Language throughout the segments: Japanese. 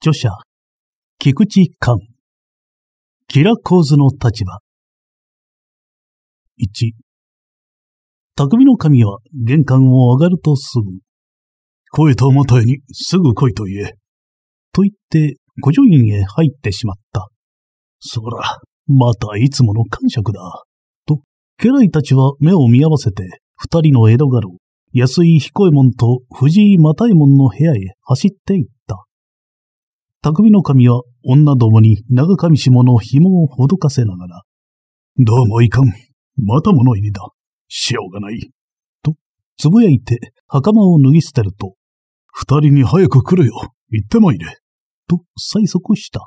著者、菊池寛。キラ構図の立場。一、匠の神は玄関を上がるとすぐ、声と元へにすぐ来いと言え。と言って、古女院へ入ってしまった。そら、またいつもの感触だ。と、家来たちは目を見合わせて、二人の江戸家老、安井彦右衛門と藤井又右衛門の部屋へ走って行っ匠の神は女どもに長上下の紐をほどかせながら、どうもいかん。また物入りだ。しょうがない。と、つぶやいて袴を脱ぎ捨てると、二人に早く来るよ。行ってまいれ。と、催促した。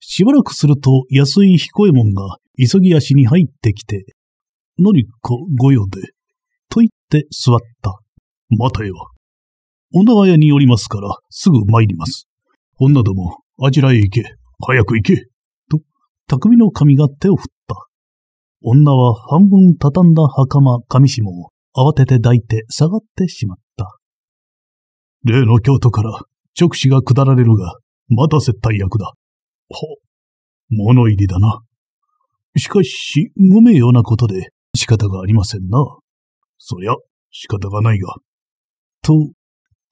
しばらくすると安井彦右衛門が急ぎ足に入ってきて、何かご用で、と言って座った。待てよ。おが屋におりますから、すぐ参ります。女ども、あちらへ行け、早く行け、と、匠の神が手を振った。女は半分畳んだ袴髪紐を慌てて抱いて下がってしまった。例の京都から直視が下られるが、また接待役だ。は、物入りだな。しかし、無名うなことで仕方がありませんな。そりゃ、仕方がないが。と、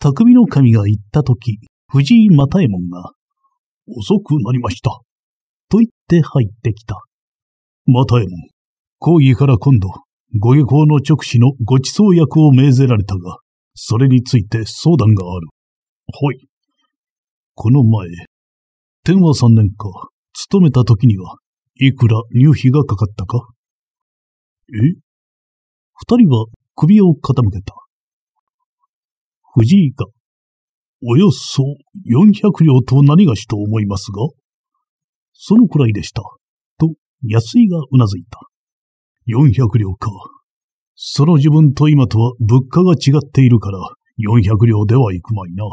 匠の神が言ったとき、藤井又右衛門が、遅くなりました。と言って入ってきた。又右衛門、講義から今度、ご下校の直視のご馳走役を命ぜられたが、それについて相談がある。はい。この前、天和三年か、勤めた時には、いくら入費がかかったかえ二人は首を傾けた。藤井がおよそ400両と何がしと思いますが、そのくらいでした。と、安井がうなずいた。400両か。その自分と今とは物価が違っているから、400両ではいくまいな。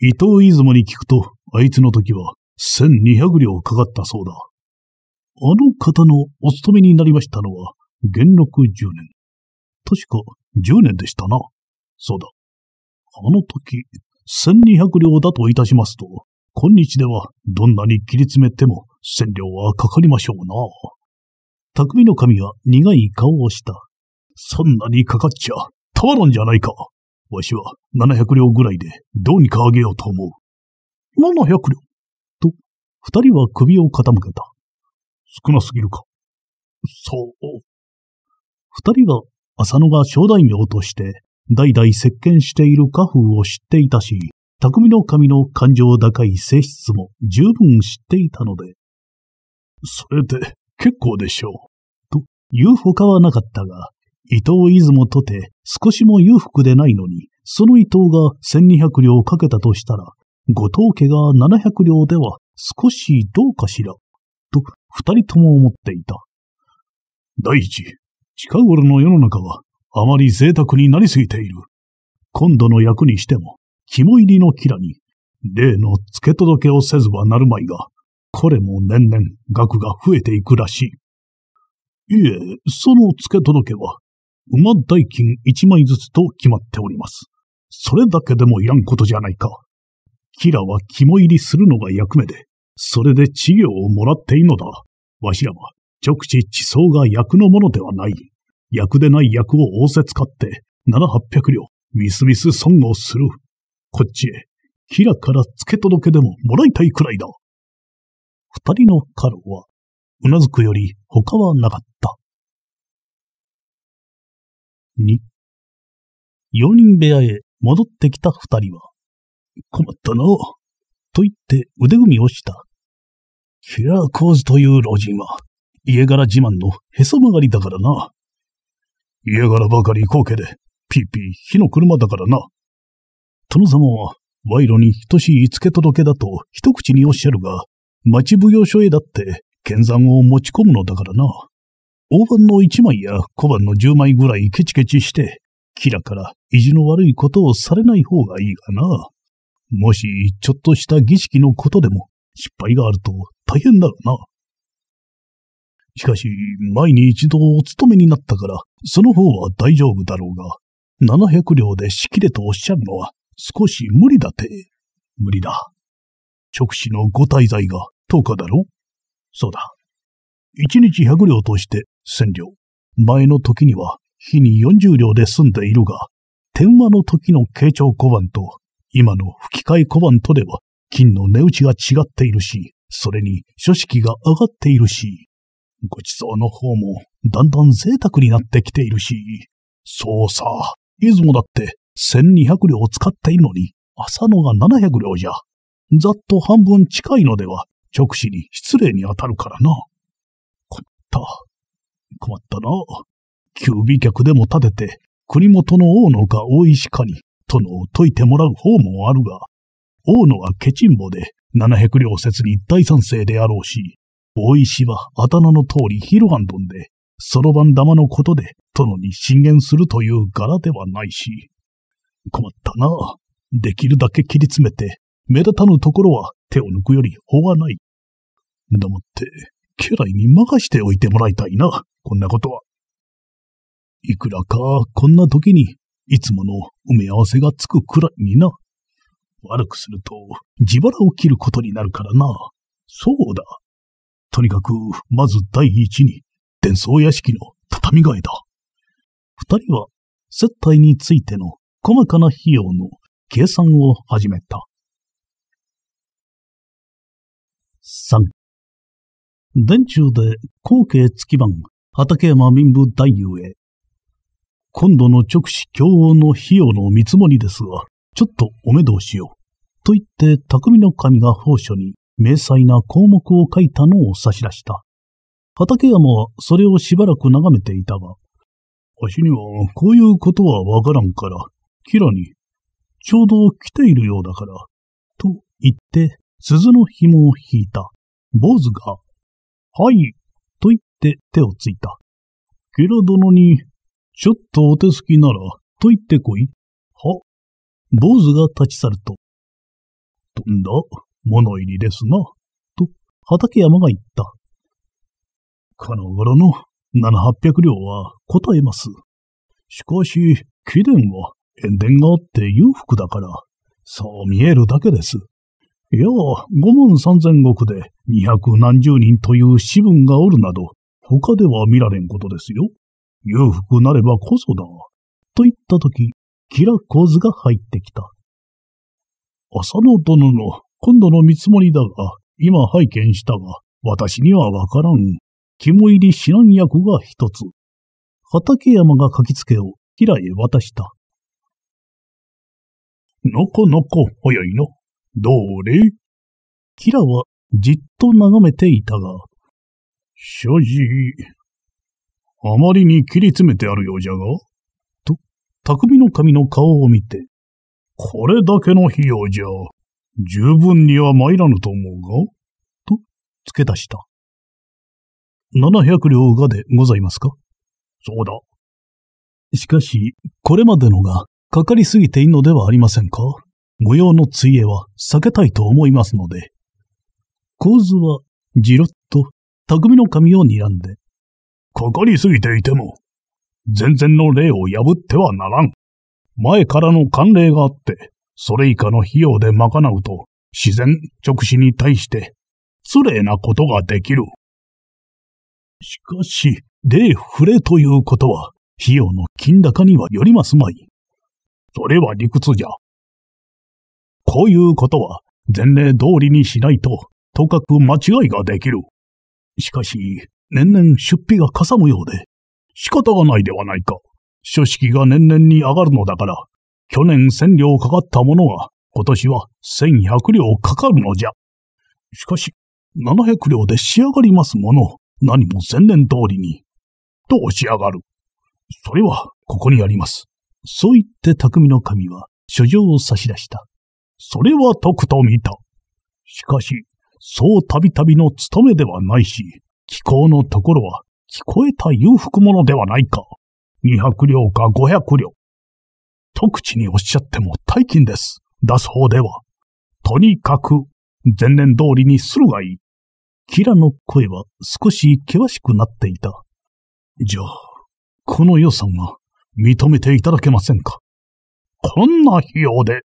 伊藤出雲に聞くと、あいつの時は1200両かかったそうだ。あの方のお勤めになりましたのは、元禄10年。確か10年でしたな。そうだ。あの時、千二百両だといたしますと、今日ではどんなに切り詰めても千両はかかりましょうな。匠の神は苦い顔をした。そんなにかかっちゃ、たまらんじゃないか。わしは七百両ぐらいでどうにかあげようと思う。七百両と、二人は首を傾けた。少なすぎるか。そう。二人は浅野が商大名として代々石鹸している家風を知っていたし、匠の神の感情高い性質も十分知っていたので、それで結構でしょう。と言うほかはなかったが、伊藤出雲とて少しも裕福でないのに、その伊藤が千二百両かけたとしたら、後藤家が七百両では少しどうかしら、と二人とも思っていた。第一、近頃の世の中はあまり贅沢になりすぎている。今度の役にしても、肝入りのキラに、例の付け届けをせずはなるまいが、これも年々額が増えていくらしい。いえ、その付け届けは、馬代金一枚ずつと決まっております。それだけでもいらんことじゃないか。キラは肝入りするのが役目で、それで治療をもらっていいのだ。わしらは、直地地層が役のものではない。役でない役を仰せ使って、七八百両、みすみす損をする。こっちへ、キラから付け届けでももらいたいくらいだ。二人の家老は、うなずくより他はなかった。二、四人部屋へ戻ってきた二人は、困ったなと言って腕組みをした。キラーコーズという老人は、家柄自慢のへそ曲がりだからな。家柄ばかり高家で、ピーピー火の車だからな。殿様は、賄賂に等しい付け届けだと一口におっしゃるが、町奉行所へだって、剣山を持ち込むのだからな。大判の一枚や小判の十枚ぐらいケチケチして、キラから意地の悪いことをされない方がいいがな。もし、ちょっとした儀式のことでも失敗があると大変だがな。しかし、前に一度お勤めになったから、その方は大丈夫だろうが、700両でしきれとおっしゃるのは少し無理だて。無理だ。直視のご滞在が10日だろそうだ。1日100両として1000両。前の時には日に40両で済んでいるが、天話の時の慶長小判と今の吹き替え小判とでは金の値打ちが違っているし、それに書式が上がっているし、ごちそうの方もだんだん贅沢になってきているし、そうさ、出雲だって千二百両使っているのに、浅野が七百両じゃ。ざっと半分近いのでは、直視に失礼に当たるからな。困った。困ったな。九尾客でも立てて、国元の大野が大石かに、殿を解いてもらう方もあるが、大野はケチンボで、七百両説に大賛成であろうし、大石は頭の通りヒロアンドンで、そろばん玉のことで殿に進言するという柄ではないし。困ったな。できるだけ切り詰めて、目立たぬところは手を抜くより法はない。黙って、家来に任しておいてもらいたいな、こんなことは。いくらか、こんな時に、いつもの埋め合わせがつくくらいにな。悪くすると、自腹を切ることになるからな。そうだ、とにかく、まず第一に、伝送屋敷の畳替えだ。二人は、接待についての細かな費用の計算を始めた。三。電柱で後継月番畠山民部大夫へ。今度の直視競応の費用の見積もりですが、ちょっとお目通しを。と言って匠の神が宝書に明細な項目を書いたのを差し出した。畠山はそれをしばらく眺めていたが、わしにはこういうことはわからんから、キラに、ちょうど来ているようだから、と言って、鈴の紐を引いた。坊主が、はい、と言って手をついた。キラ殿に、ちょっとお手すきなら、と言ってこい。は。坊主が立ち去ると。とんだ、物入りですな、と畑山が言った。この頃の七八百両は答えます。しかし、貴殿は塩殿があって裕福だから、そう見えるだけです。いや、五万三千石で二百何十人という私分がおるなど、他では見られんことですよ。裕福なればこそだ。と言ったとき、キラコーズが入ってきた。浅野殿の今度の見積もりだが、今拝見したが、私にはわからん。肝入り指南薬が一つ。畠山が書きつけを、平へ渡した。のこのこ早いの。どれキラはじっと眺めていたが、所持、あまりに切り詰めてあるようじゃが、と、匠の神の顔を見て、これだけの費用じゃ、十分には参らぬと思うが、と付け足した。七百両がでございますかそうだ。しかし、これまでのがかかりすぎていいのではありませんか御用のついえは避けたいと思いますので。構図はじろっと匠の髪を睨んで。かかりすぎていても、全然の礼を破ってはならん。前からの慣例があって、それ以下の費用で賄うと、自然直視に対して、失礼なことができる。しかし、礼触れということは、費用の金高にはよりますまい。それは理屈じゃ。こういうことは、前例通りにしないと、とかく間違いができる。しかし、年々出費がかさむようで、仕方がないではないか。書式が年々に上がるのだから、去年千両かかったものが、今年は千百両かかるのじゃ。しかし、七百両で仕上がりますもの、何も前年通りに。と押し上がる。それは、ここにあります。そう言って匠の神は、書状を差し出した。それは解くと見た。しかし、そうたびたびの務めではないし、気候のところは、聞こえた裕福者ではないか。二百両か五百両。一口におっしゃっても大金です。出す方では。とにかく、前年通りにするがいい。キラの声は少し険しくなっていた。じゃあ、この予算は認めていただけませんかこんな費用で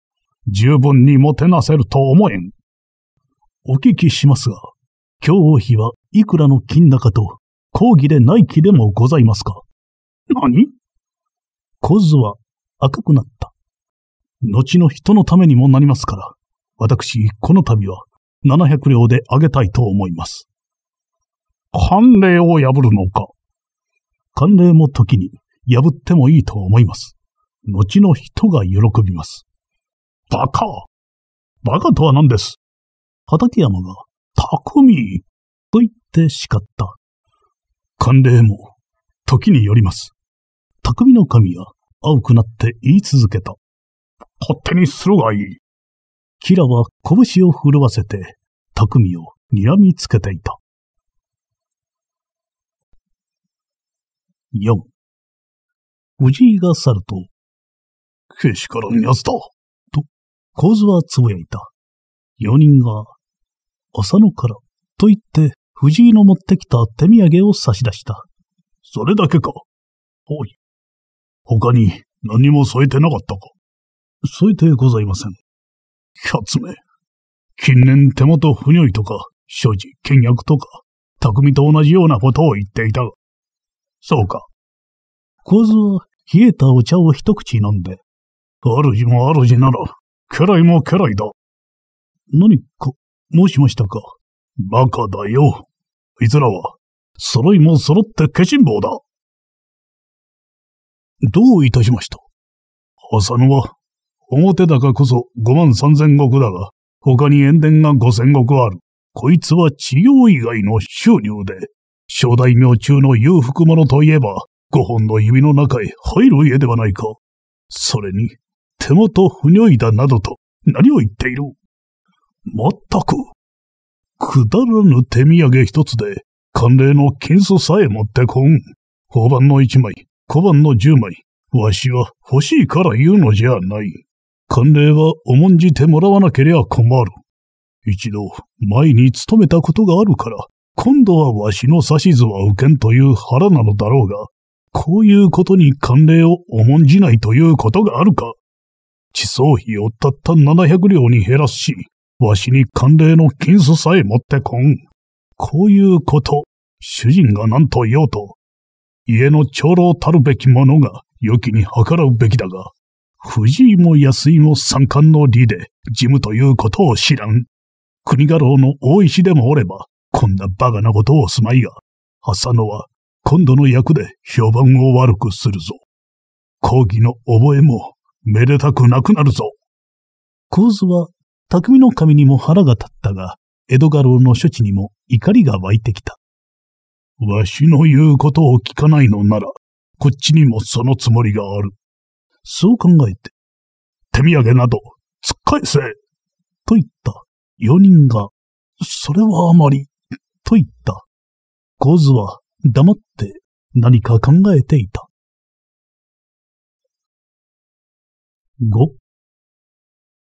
十分にもてなせると思えん。お聞きしますが、今日費はいくらの金高と講義でない気でもございますか何小津は赤くなった。後の人のためにもなりますから、私、この度は、700両であげたいと思います。慣例を破るのか慣例も時に破ってもいいと思います。後の人が喜びます。バカバカとは何です畠山が、匠と言って叱った。慣例も、時によります。匠の神は、青くなって言い続けた。勝手にするがいい。キラは拳を震わせて、匠を睨みつけていた。4. 藤井が去ると、けしからん奴だと、構図はつぶやいた。4人が、浅野から、と言って、藤井の持ってきた手土産を差し出した。それだけか。おい、他に何も添えてなかったか添えてございません。キャツメ。目。近年手元不如意とか、所持、倹約とか、匠と同じようなことを言っていたが。そうか。小津は冷えたお茶を一口飲んで、主も主なら、家来も家来だ。何か、申しましたか。バカだよ。いつらは、揃いも揃って化身坊だ。どういたしました。浅野は、表高こそ五万三千石だが、他に塩田が五千石ある。こいつは治療以外の収入で、小大名中の裕福者といえば、五本の指の中へ入る家ではないか。それに、手元不如意だなどと、何を言っているまったく、くだらぬ手土産一つで、慣例の金素さえ持ってこん。交番の一枚、小判の十枚、わしは欲しいから言うのじゃない。慣例は重んじてもらわなけりゃ困る。一度、前に勤めたことがあるから、今度はわしの指図は受けんという腹なのだろうが、こういうことに慣例を重んじないということがあるか。地層費をたった700両に減らすし、わしに慣例の金子さえ持ってこん。こういうこと、主人が何と言おうと、家の長老たるべき者が、良きに計らうべきだが、藤井も安井も三冠の理で、事務ということを知らん。国家老の大石でもおれば、こんな馬鹿なことをすまいが、浅野は、今度の役で評判を悪くするぞ。講義の覚えも、めでたくなくなるぞ。構図は、匠の神にも腹が立ったが、江戸家老の処置にも怒りが湧いてきた。わしの言うことを聞かないのなら、こっちにもそのつもりがある。そう考えて、手土産など、つっ返せと言った四人が、それはあまり、と言った。構図は黙って何か考えていた。五。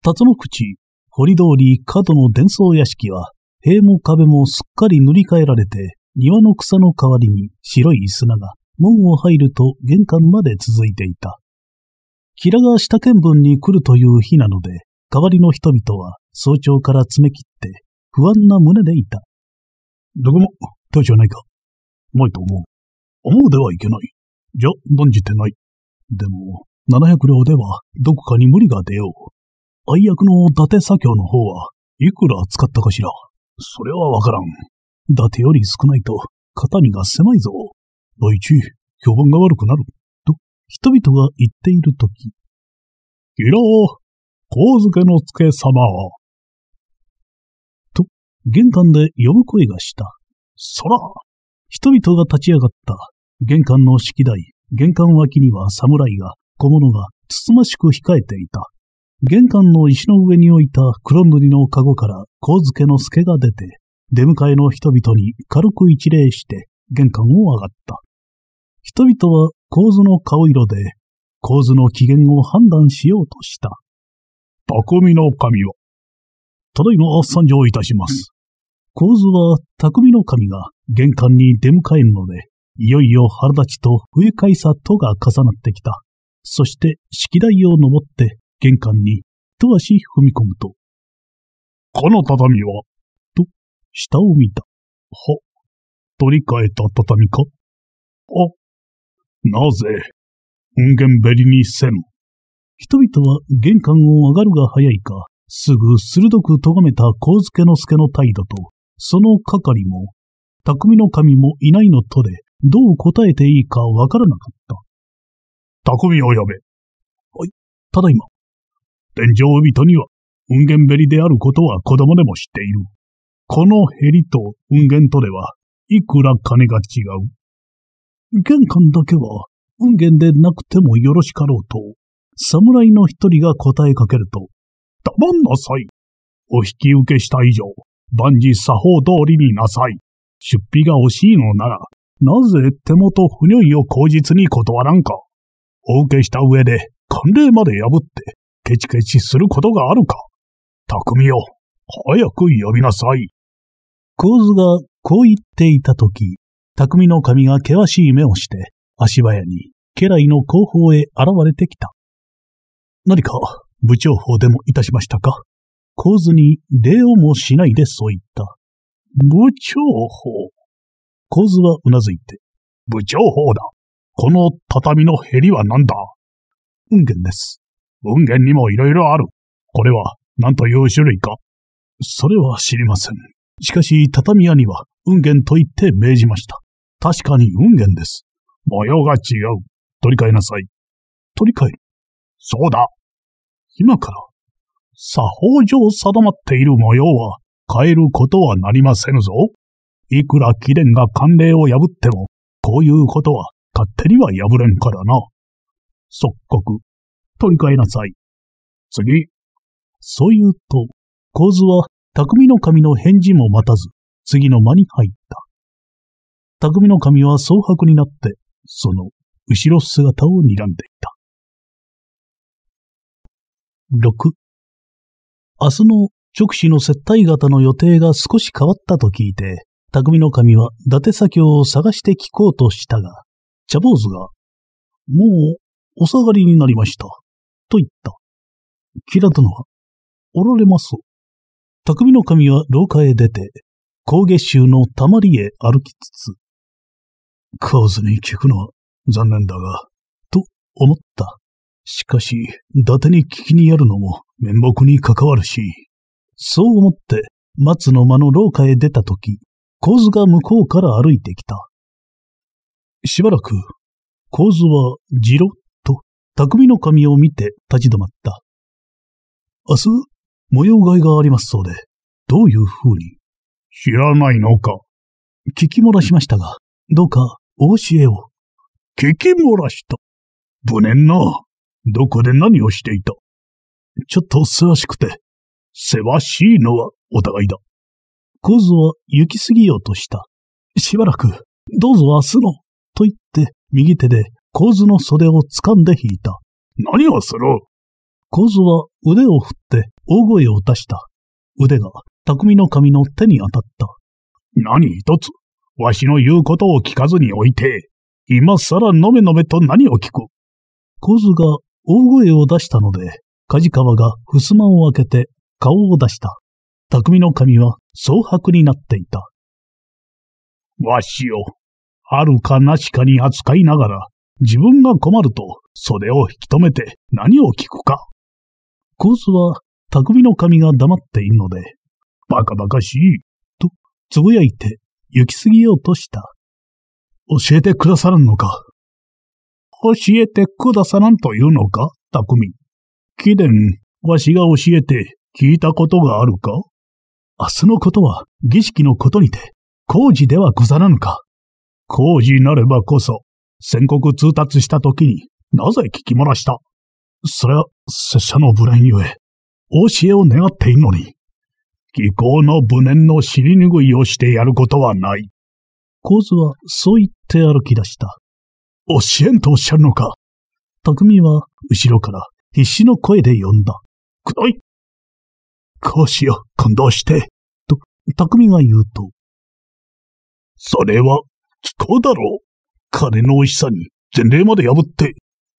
辰の口、堀通り角の伝送屋敷は、塀も壁もすっかり塗り替えられて、庭の草の代わりに白い砂が門を入ると玄関まで続いていた。平が下見分に来るという日なので、代わりの人々は早朝から詰め切って不安な胸でいた。どこも、大じゃないか。ないと思う。思うではいけない。じゃ、断じてない。でも、七百両ではどこかに無理が出よう。愛役の伊達左京の方はいくら使ったかしら。それはわからん。伊達より少ないと、肩身が狭いぞ。イチ、評判が悪くなる。と、人々が言っているとき。ギラー、光漬の付様。と、玄関で呼ぶ声がした。そら人々が立ち上がった。玄関の式台、玄関脇には侍が、小物が、つつましく控えていた。玄関の石の上に置いた黒塗りの籠から、光漬の助が出て、出迎えの人々に軽く一礼して玄関を上がった。人々は構図の顔色で、構図の機嫌を判断しようとした。匠の神は、ただいま参上いたします。構図は匠の神が玄関に出迎えるので、いよいよ腹立ちと不愉快さとが重なってきた。そして式台を登って玄関に一足踏み込むと、この畳は下を見た。は、取り替えた畳かあ、なぜ、音源べりにせぬ。人々は玄関を上がるが早いか、すぐ鋭く咎めた光介之助の態度と、その係も、匠の神もいないのとで、どう答えていいかわからなかった。匠を呼べ。はい、ただいま。天井人には、運源べりであることは子供でも知っている。このヘリと運源とでは、いくら金が違う。玄関だけは、運源でなくてもよろしかろうと、侍の一人が答えかけると、黙んなさい。お引き受けした以上、万事作法通りになさい。出費が惜しいのなら、なぜ手元不如意を口実に断らんか。お受けした上で、慣例まで破って、ケチケチすることがあるか。匠よ、早く呼びなさい。構図がこう言っていたとき、匠の髪が険しい目をして、足早に家来の後方へ現れてきた。何か部長法でもいたしましたか構図に礼をもしないでそう言った。部長法。構図はうなずいて。部長法だ。この畳のへりは何だ運源です。運源にもいろいろある。これは何という種類かそれは知りません。しかし、畳屋には、運源と言って命じました。確かに運源です。模様が違う。取り替えなさい。取り替える。そうだ。今から、作法上定まっている模様は変えることはなりませぬぞ。いくら貴殿が慣例を破っても、こういうことは勝手には破れんからな。即刻、取り替えなさい。次。そう言うと、構図は匠の神の返事も待たず、次の間に入った。匠の神は蒼白になって、その後ろ姿を睨んでいた。6明日の直視の接待型の予定が少し変わったと聞いて、匠の神は伊達先を探して聞こうとしたが、茶坊主が、もうお下がりになりました、と言った。キラ殿は、おられます匠の神は廊下へ出て、高月州のたまりへ歩きつつ、構図に聞くのは残念だが、と思った。しかし、伊達に聞きにやるのも面目に関わるし、そう思って、松の間の廊下へ出たとき、構図が向こうから歩いてきた。しばらく、構図はじろっと、匠の髪を見て立ち止まった。明日、模様替えがありますそうで、どういう風に知らないのか聞き漏らしましたが、どうかお教えを。聞き漏らした。無念な。どこで何をしていたちょっとせわしくて。せわしいのはお互いだ。構図は行き過ぎようとした。しばらく、どうぞ明日の、と言って、右手で構図の袖を掴んで引いた。何をする構図は腕を振って、大声を出した。腕が匠の髪の手に当たった。何一つ、わしの言うことを聞かずにおいて、今さらのめのめと何を聞く。小津が大声を出したので、梶川が襖を開けて顔を出した。匠の髪は蒼白になっていた。わしを、あるかなしかに扱いながら、自分が困ると、袖を引き止めて何を聞くか。コ津は匠の髪が黙っているので、バカバカしい、と、つぶやいて、行き過ぎようとした。教えてくださらんのか教えてくださらんというのか匠。貴殿、わしが教えて聞いたことがあるか明日のことは儀式のことにて、工事ではござらぬか。工事なればこそ、宣告通達した時になぜ聞き漏らしたそれは拙者の無礼ゆえ、教えを願っているのに、気候の無念の尻拭いをしてやることはない。ーズはそう言って歩き出した。教えんとおっしゃるのか。匠は後ろから必死の声で呼んだ。くどいこうしよう、感動して。と、匠が言うと。それは、気候だろう。金の美味しさに前例まで破って。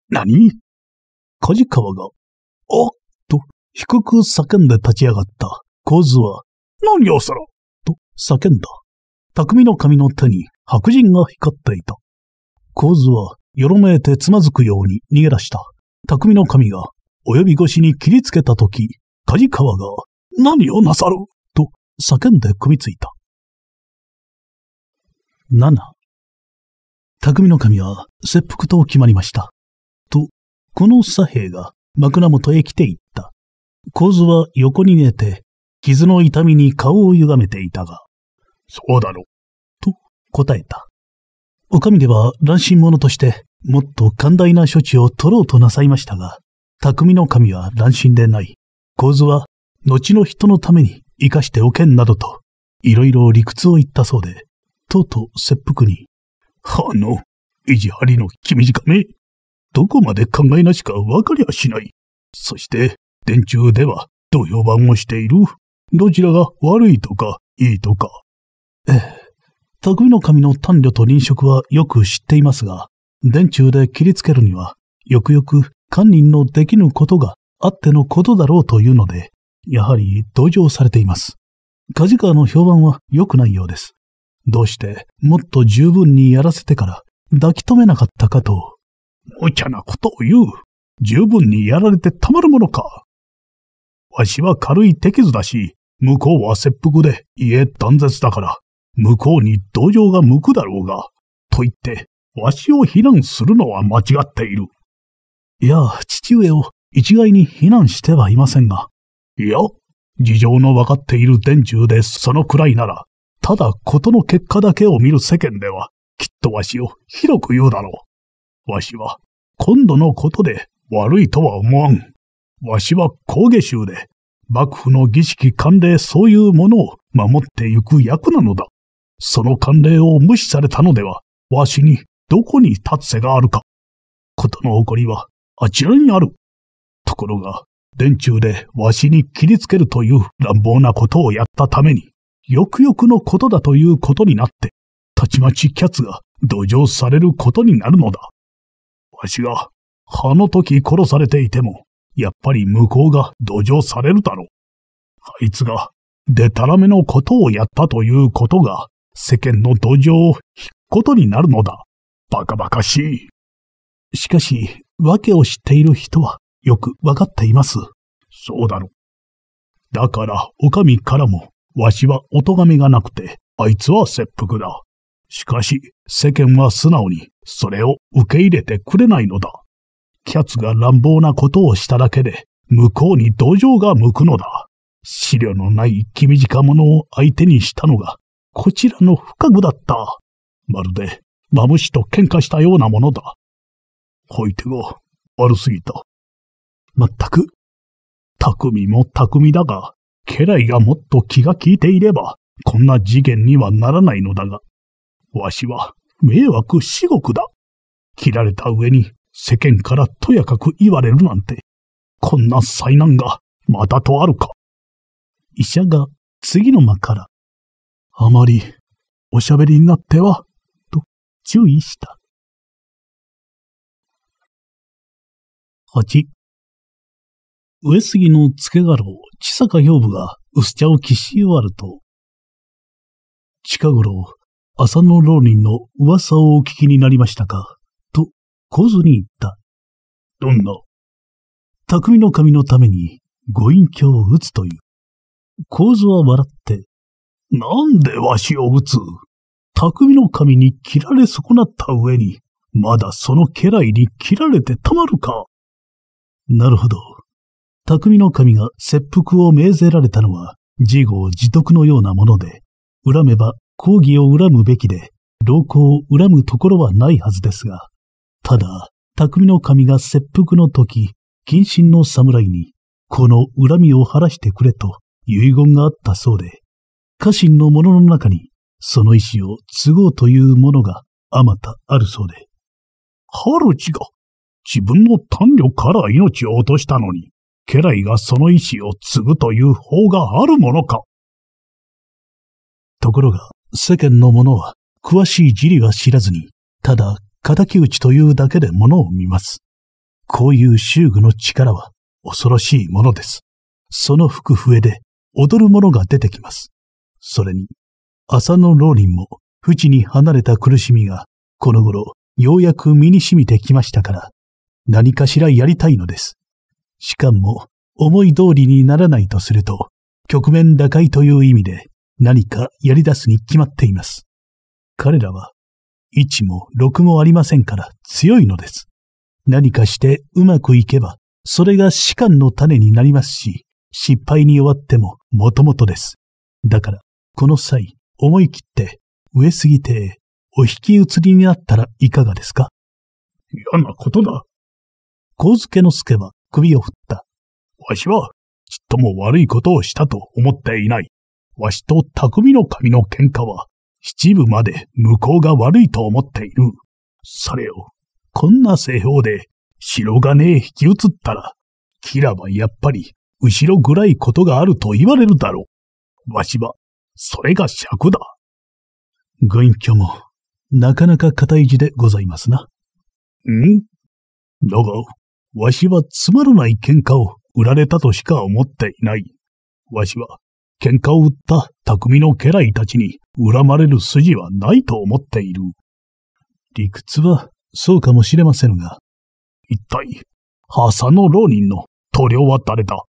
何梶川が、おっ低く叫んで立ち上がった構図は、何をすると叫んだ。匠の髪の手に白人が光っていた。構図は、よろめいてつまずくように逃げ出した。匠の髪が、及び腰に切りつけたとき、梶川が、何をなさると叫んで組みついた。七。匠の神は切腹と決まりました。と、この左兵が枕元へ来ていった。構図は横に寝て、傷の痛みに顔を歪めていたが、そうだろと答えた。お上では乱心者として、もっと寛大な処置を取ろうとなさいましたが、匠の神は乱心でない。構図は、後の人のために生かしておけんなどと、いろいろ理屈を言ったそうで、とうとう切腹に、あの、意地張りの気短め。どこまで考えなしか分かりゃしない。そして、電柱では、と評判をしている。どちらが悪いとか、いいとか。ええ。匠の神の丹慮と臨食はよく知っていますが、電柱で切りつけるには、よくよく官人のできぬことがあってのことだろうというので、やはり同情されています。梶川の評判は良くないようです。どうしてもっと十分にやらせてから抱き止めなかったかと。無茶なことを言う。十分にやられてたまるものか。わしは軽い手傷だし、向こうは切腹で家断絶だから、向こうに同情が向くだろうが、と言って、わしを非難するのは間違っている。いや、父上を一概に非難してはいませんが。いや、事情のわかっている伝中でそのくらいなら、ただ事の結果だけを見る世間では、きっとわしを広く言うだろう。わしは、今度のことで悪いとは思わん。わしは高下衆で、幕府の儀式慣例そういうものを守ってゆく役なのだ。その慣例を無視されたのでは、わしにどこに立つ瀬があるか。ことの起こりはあちらにある。ところが、殿中でわしに切りつけるという乱暴なことをやったために、よくよくのことだということになって、たちまちキャツが土壌されることになるのだ。わしが、あの時殺されていても、やっぱり向こうが土壌されるだろう。あいつが、でたらめのことをやったということが、世間の土壌を引くことになるのだ。バカバカしい。しかし、訳を知っている人は、よくわかっています。そうだろう。だから、お上からも、わしはお咎めがなくて、あいつは切腹だ。しかし、世間は素直に、それを受け入れてくれないのだ。キャツが乱暴なことをしただけで、向こうに土壌が向くのだ。資料のない気短者を相手にしたのが、こちらの不覚具だった。まるで、マムシと喧嘩したようなものだ。ほいてが悪すぎた。まったく、匠も匠だが、家来がもっと気が利いていれば、こんな事件にはならないのだが、わしは迷惑至極だ。切られた上に世間からとやかく言われるなんて、こんな災難がまたとあるか。医者が次の間から、あまりおしゃべりになっては、と注意した。八、上杉の付家老、千坂兵部が薄茶を喫し終わると、近頃、浅野浪人の噂をお聞きになりましたか小津に言った。どんな匠の髪のためにご隠居を打つという。小津は笑って、なんでわしを打つ匠の神に切られ損なった上に、まだその家来に切られてたまるか。なるほど。匠の神が切腹を命ぜられたのは、自業自得のようなもので、恨めば抗議を恨むべきで、老行を恨むところはないはずですが、ただ、匠の神が切腹の時、謹慎の侍に、この恨みを晴らしてくれと遺言があったそうで、家臣の者の中に、その意志を継ごうという者があまたあるそうで。チが、自分の丹力から命を落としたのに、家来がその意志を継ぐという法があるものか。ところが、世間の者は、詳しい事理は知らずに、ただ敵討ちというだけで物を見ます。こういう修具の力は恐ろしいものです。その服笛で踊る者が出てきます。それに、浅野老林も、不に離れた苦しみが、この頃、ようやく身に染みてきましたから、何かしらやりたいのです。しかも、思い通りにならないとすると、局面打開という意味で、何かやり出すに決まっています。彼らは、1も6もありませんから強いのです。何かしてうまくいけば、それが士官の種になりますし、失敗に弱ってももともとです。だから、この際、思い切って、上杉邸てお引き移りになったらいかがですか嫌なことだ。小助之助は首を振った。わしは、ちっとも悪いことをしたと思っていない。わしと匠の神の喧嘩は、七部まで向こうが悪いと思っている。それを、こんな製法で、白金へ引き移ったら、キラはやっぱり、後ろ暗いことがあると言われるだろう。わしは、それが尺だ。軍居も、なかなか固い字でございますな。んだが、わしはつまらない喧嘩を売られたとしか思っていない。わしは、喧嘩を売った匠の家来たちに恨まれる筋はないと思っている。理屈はそうかもしれませんが、一体、ハサの浪人の塗料は誰だ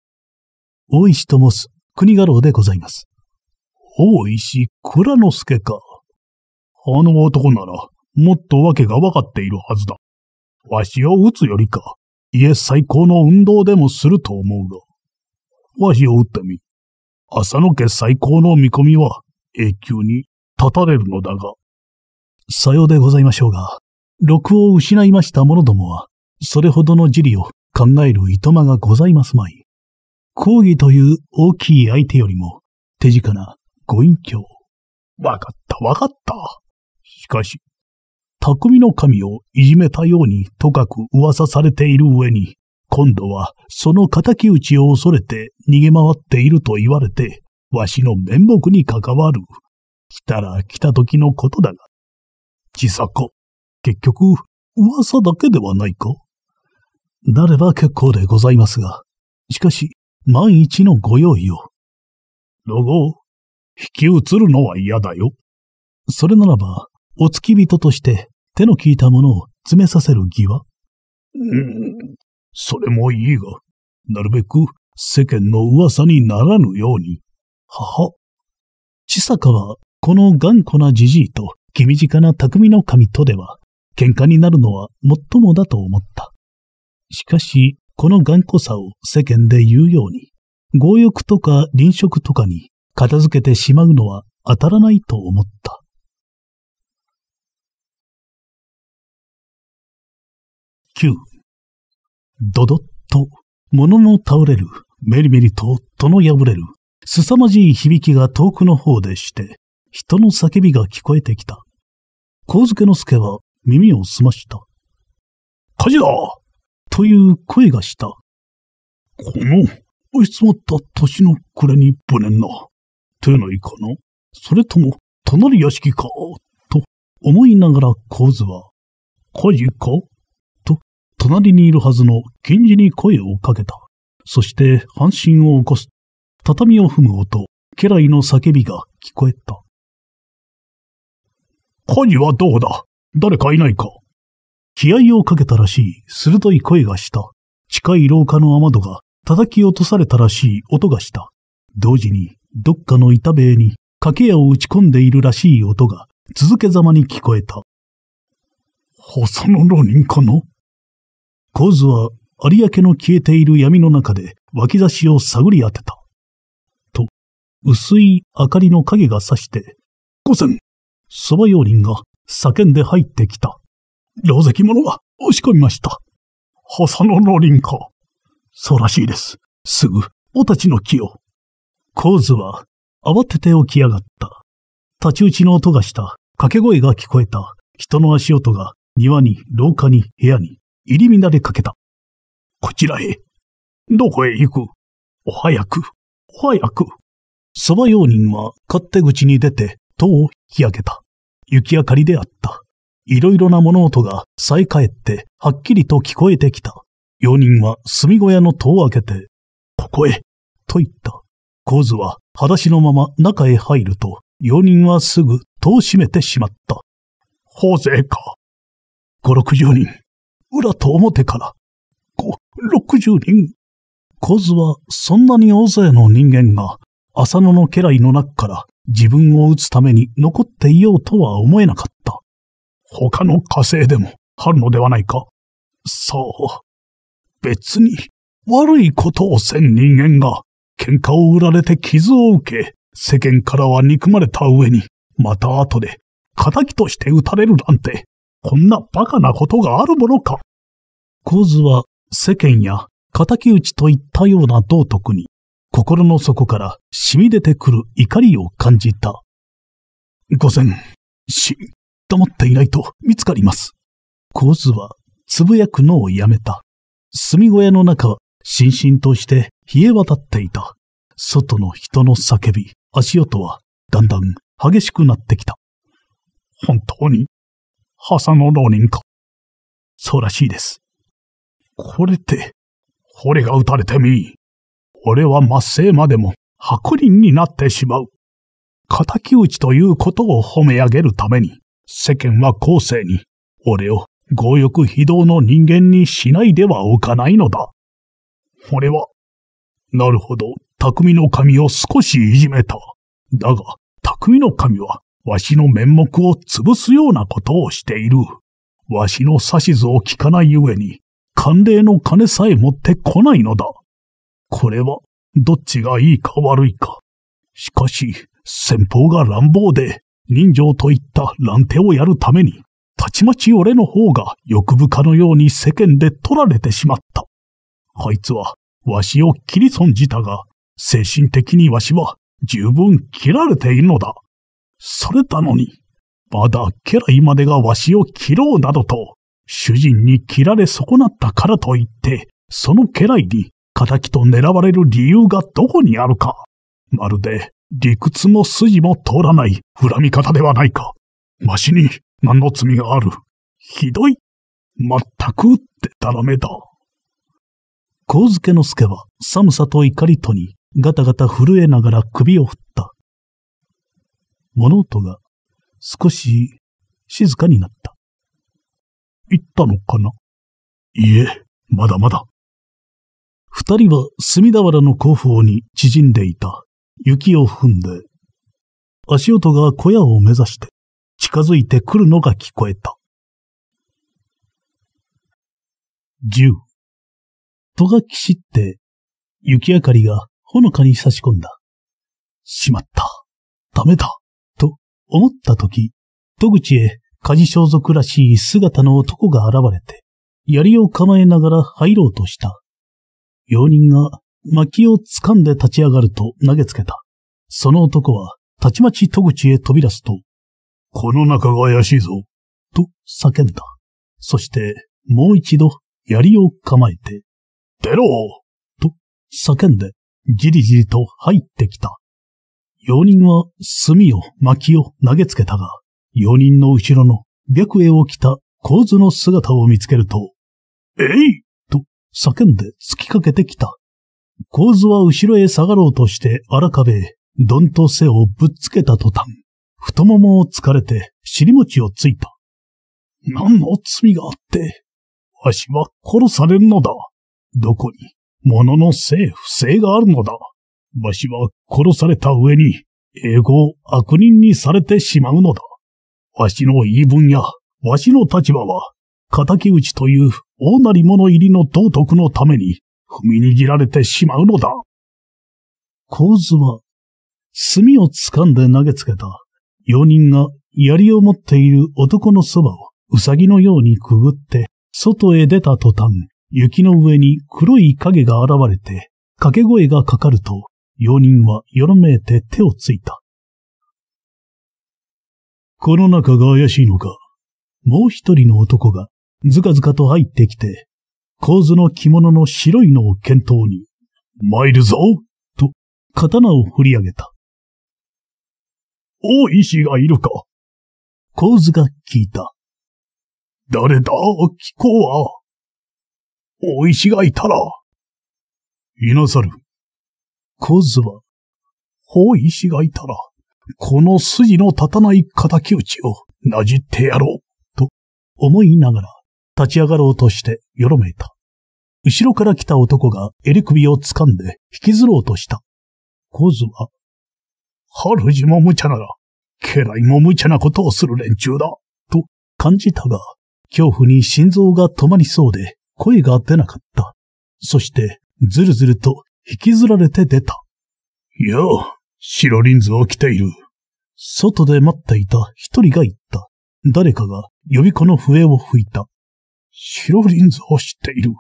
大石と申す国家老でございます。大石倉之助か。あの男なら、もっと訳が分かっているはずだ。わしを撃つよりか、家最高の運動でもすると思うが。わしを撃ってみ。浅野家最高の見込みは永久に立たれるのだが。さようでございましょうが、録を失いました者どもは、それほどの自理を考えるいとまがございますまい。抗議という大きい相手よりも、手近なご隠居。わかったわかった。しかし、匠の神をいじめたようにとかく噂されている上に、今度はその敵討ちを恐れて逃げ回っていると言われて、わしの面目に関わる。来たら来た時のことだが。ちさ子、結局、噂だけではないかなれば結構でございますが、しかし、万一のご用意を。ロゴ、引き移るのは嫌だよ。それならば、お付き人として手の利いたものを詰めさせる義はそれもいいが、なるべく世間の噂にならぬように。母。千坂は、この頑固なじじいと、気短な匠の神とでは、喧嘩になるのは最もだと思った。しかし、この頑固さを世間で言うように、強欲とか臨職とかに片付けてしまうのは当たらないと思った。9ドドッと、物の倒れる、メリメリと、戸の破れる、凄まじい響きが遠くの方でして、人の叫びが聞こえてきた。光介之助は耳を澄ました。火事だという声がした。この、追い詰まった年の暮れに無念な。手のいかなそれとも、隣屋敷かと思いながら構図は、火事か隣にいるはずの源氏に声をかけた。そして半身を起こす。畳を踏む音、家来の叫びが聞こえた。火事はどうだ誰かいないか気合をかけたらしい鋭い声がした。近い廊下の雨戸が叩き落とされたらしい音がした。同時に、どっかの板塀に掛け屋を打ち込んでいるらしい音が続けざまに聞こえた。細野浪人かな構図は有明の消えている闇の中で脇差しを探り当てた。と、薄い明かりの影が差して、五千蕎麦用林が叫んで入ってきた。狼藉者が押し込みました。細野の林か。そうらしいです。すぐ、おたちの木を。構図は慌てて起き上がった。立ち打ちの音がした。掛け声が聞こえた。人の足音が庭に、廊下に、部屋に。入り乱れかけた。こちらへ。どこへ行くお早く。お早く。蕎麦用人は勝手口に出て戸を引き上げた。雪明かりであった。いろいろな物音がさえ返ってはっきりと聞こえてきた。用人は炭小屋の戸を開けて、ここへ、と言った。構図は裸足のまま中へ入ると、用人はすぐ戸を閉めてしまった。法勢か。五六十人、裏と表から、五、六十人。ズはそんなに大勢の人間が、浅野の家来の中から自分を撃つために残っていようとは思えなかった。他の火星でもあるのではないか。そう。別に悪いことをせん人間が喧嘩を売られて傷を受け、世間からは憎まれた上に、また後で仇として撃たれるなんてこんなバカなことがあるものか。構図は世間や敵討ちといったような道徳に心の底から染み出てくる怒りを感じた。午前、し、黙っていないと見つかります。構図はつぶやくのをやめた。隅小屋の中はしんとして冷え渡っていた。外の人の叫び、足音はだんだん激しくなってきた。本当にハサの浪人か。そうらしいです。これって、俺が撃たれてみ。俺は末世までも白輪になってしまう。仇討ちということを褒め上げるために、世間は後世に、俺を強欲非道の人間にしないではおかないのだ。俺は、なるほど、匠の神を少しいじめた。だが、匠の神はわしの面目を潰すようなことをしている。わしの指図を聞かないゆえに、慣例の金さえ持ってこないのだ。これは、どっちがいいか悪いか。しかし、先方が乱暴で、人情といった乱手をやるために、たちまち俺の方が欲深のように世間で取られてしまった。あいつは、わしを切り損じたが、精神的にわしは十分切られているのだ。それたのに、まだ家来までがわしを切ろうなどと、主人に切られ損なったからといって、その家来に仇と狙われる理由がどこにあるか。まるで理屈も筋も通らない恨み方ではないか。わしに何の罪がある。ひどい。まったく、てたらめだ。小介之助は寒さと怒りとにガタガタ震えながら首を振った。物音が少し静かになった。行ったのかないえ、まだまだ。二人は隅田原の後方に縮んでいた雪を踏んで、足音が小屋を目指して近づいてくるのが聞こえた。十。戸がきしって雪明かりがほのかに差し込んだ。しまった。ダメだ。思った時、戸口へ家事装束らしい姿の男が現れて、槍を構えながら入ろうとした。用人が薪を掴んで立ち上がると投げつけた。その男は、たちまち戸口へ飛び出すと、この中が怪しいぞ、と叫んだ。そして、もう一度、槍を構えて、出ろと叫んで、じりじりと入ってきた。4人は炭を薪を投げつけたが、4人の後ろの白衣を着た構図の姿を見つけると、えいと叫んで突きかけてきた。構図は後ろへ下がろうとして荒壁へ、どんと背をぶっつけた途端、太ももを突かれて尻餅をついた。何の罪があって、わしは殺されるのだ。どこに、物の性不正があるのだ。わしは殺された上に、英語を悪人にされてしまうのだ。わしの言い分や、わしの立場は、仇討ちという大なり物入りの道徳のために踏みにじられてしまうのだ。構図は、墨を掴んで投げつけた、四人が槍を持っている男のそばをうさぎのようにくぐって、外へ出た途端、雪の上に黒い影が現れて、掛け声がかかると、4人はよろめいて手をついた。この中が怪しいのか。もう一人の男が、ずかずかと入ってきて、構図の着物の白いのを検討に、参るぞと、刀を振り上げた。大石がいるか構図が聞いた。誰だ聞こうは。大石がいたら。いなさる。コズは、法医師がいたら、この筋の立たない敵討ちをなじってやろう、と思いながら立ち上がろうとしてよろめいた。後ろから来た男が襟首を掴んで引きずろうとした。コズは、春路も無茶なら、家来も無茶なことをする連中だ、と感じたが、恐怖に心臓が止まりそうで声が出なかった。そして、ずるずると引きずられて出た。よあ、白リンズを着ている。外で待っていた一人が言った。誰かが予備子の笛を吹いた。白リンズを知っている。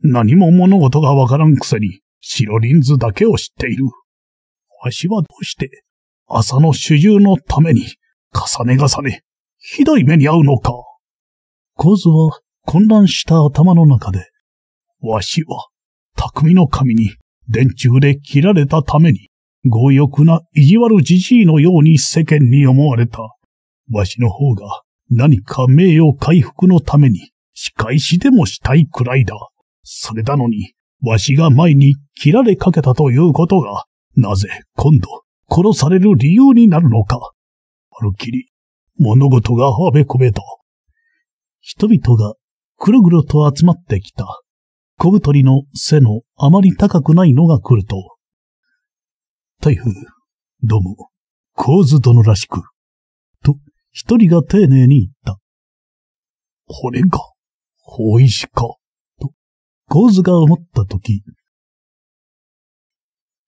何も物事がわからんくせに、白リンズだけを知っている。わしはどうして、朝の主従のために、重ね重ね、ひどい目に遭うのか。構図は混乱した頭の中で、わしは、匠の神に電柱で切られたために、強欲な意地悪じじいのように世間に思われた。わしの方が何か名誉回復のために仕返しでもしたいくらいだ。それなのに、わしが前に切られかけたということが、なぜ今度殺される理由になるのか。あるきり物事がはべこべと。人々がぐるぐると集まってきた。小太りの背のあまり高くないのが来ると、台風、どうも、構図殿らしく、と一人が丁寧に言った。これが、大石か、と、構図が思ったとき、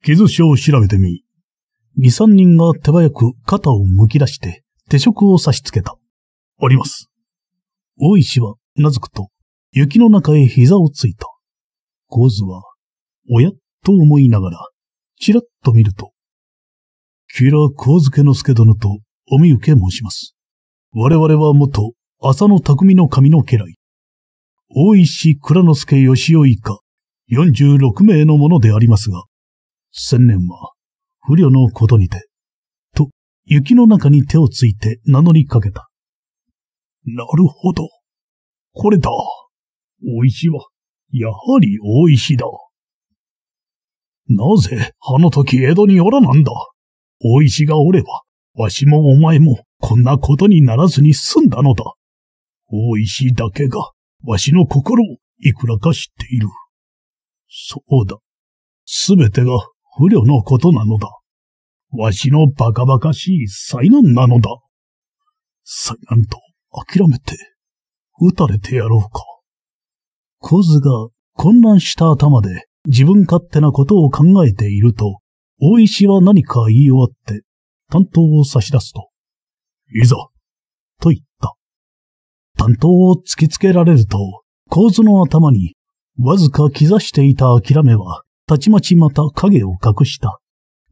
傷を調べてみ。二三人が手早く肩を剥き出して手職を差し付けた。あります。大石は頷なずくと、雪の中へ膝をついた。構図は、おやと思いながら、ちらっと見ると、キラ・コウズケス助殿とお見受け申します。我々は元、浅野匠の神の家来。大石倉之助義雄以下、四十六名の者のでありますが、千年は、不慮のことにて、と、雪の中に手をついて名乗りかけた。なるほど。これだ。大石は、やはり大石だ。なぜ、あの時江戸におらなんだ。大石がおれば、わしもお前も、こんなことにならずに済んだのだ。大石だけが、わしの心をいくらか知っている。そうだ。すべてが不慮のことなのだ。わしのバカバカしい災難なのだ。災難と諦めて、撃たれてやろうか。構図が混乱した頭で自分勝手なことを考えていると、大石は何か言い終わって担当を差し出すと、いざ、と言った。担当を突きつけられると、構図の頭に、わずか刻していた諦めは、たちまちまた影を隠した。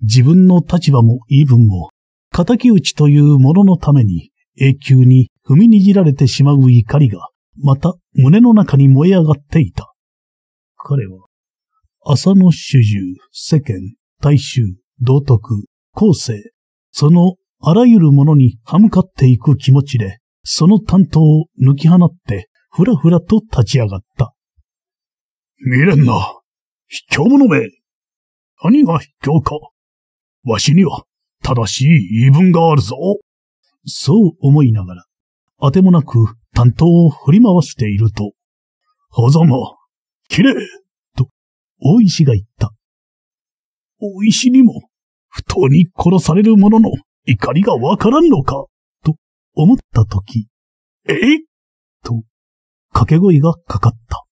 自分の立場も言い分も、敵討ちというもののために、永久に踏みにじられてしまう怒りが、また胸の中に燃え上がっていた。彼は、朝の主従、世間、大衆、道徳、後世、そのあらゆるものに歯向かっていく気持ちで、その担当を抜き放って、ふらふらと立ち上がった。見れんな。卑怯者め。何が卑怯か。わしには正しい言い分があるぞ。そう思いながら、あてもなく担当を振り回していると、狭間、綺麗と、大石が言った。大石にも、不当に殺される者の怒りがわからんのか、と思ったとき、えいと、掛け声がかかった。